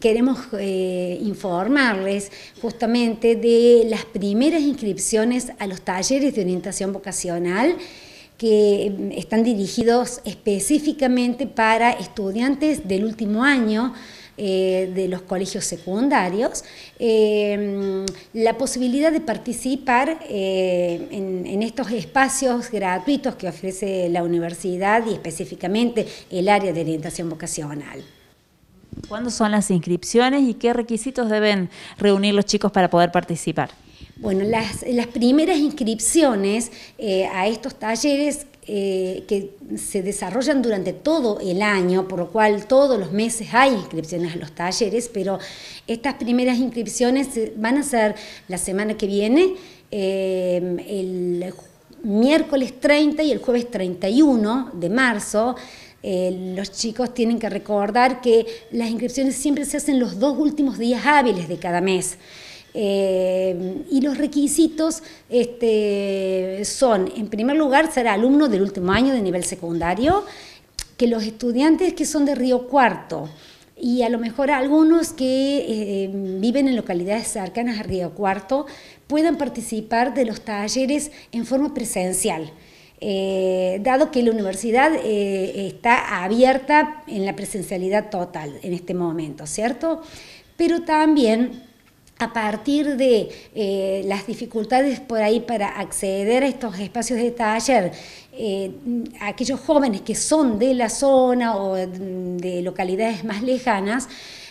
queremos eh, informarles justamente de las primeras inscripciones a los talleres de orientación vocacional que mm, están dirigidos específicamente para estudiantes del último año eh, de los colegios secundarios, em, la posibilidad de participar eh, en, estos espacios gratuitos que ofrece la universidad y específicamente el área de orientación vocacional. ¿Cuándo son las inscripciones y qué requisitos deben reunir los chicos para poder participar? Bueno, las, primeras inscripciones eh, a estos talleres eh, que se desarrollan durante todo el año, por lo cual todos los meses hay inscripciones a los talleres, pero estas primeras inscripciones van a ser la semana que viene, eh, el miércoles 30 y el jueves 31 de marzo, eh, los chicos tienen que recordar que las inscripciones siempre se hacen los dos últimos días hábiles de cada mes. Eh, y los requisitos este, son, en primer lugar, ser alumno del último año de nivel secundario, que los estudiantes que son de Río Cuarto y a lo mejor algunos que eh, viven en localidades cercanas a Río Cuarto puedan participar de los talleres en forma presencial. Eh, dado que la universidad eh, está abierta en la presencialidad total en este momento, ¿cierto? Pero también a partir de eh, las dificultades por ahí para acceder a estos espacios de taller, aquellos jóvenes que son de la zona o de localidades más lejanas,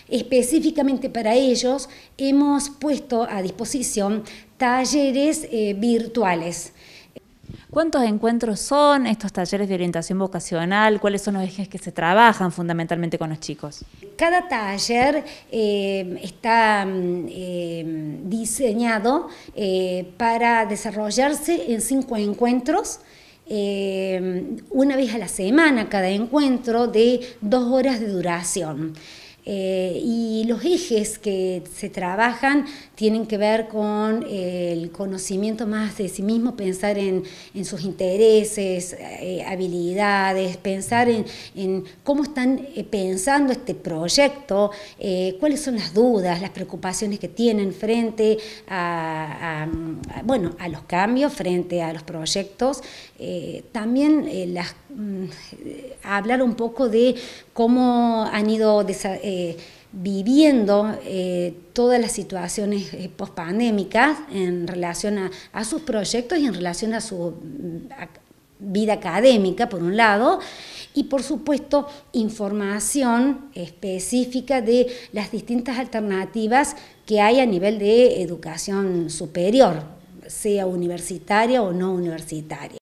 específicamente para ellos hemos puesto a disposición talleres virtuales. ¿Cuántos encuentros son estos talleres de orientación vocacional? ¿Cuáles son los ejes que se trabajan fundamentalmente con los chicos? Cada taller eh, está mm, eh, diseñado eh, para desarrollarse en cinco encuentros. una vez a la semana cada encuentro de dos horas de duración. Eh, y los ejes que se trabajan tienen que ver con el conocimiento más de sí mismo, pensar en, en sus intereses, eh, habilidades, pensar en, en cómo están eh, pensando este proyecto, cuáles son las dudas, las preocupaciones que tienen frente a, bueno, a los cambios, frente a los proyectos. también mm, hablar un poco de cómo han ido desarrollando eh, viviendo eh, todas las situaciones eh, pospandémicas en relación a, sus proyectos y en relación a su mm, vida académica, por un lado, y por supuesto información específica de las distintas alternativas que hay a nivel de educación superior, sea universitaria o no universitaria.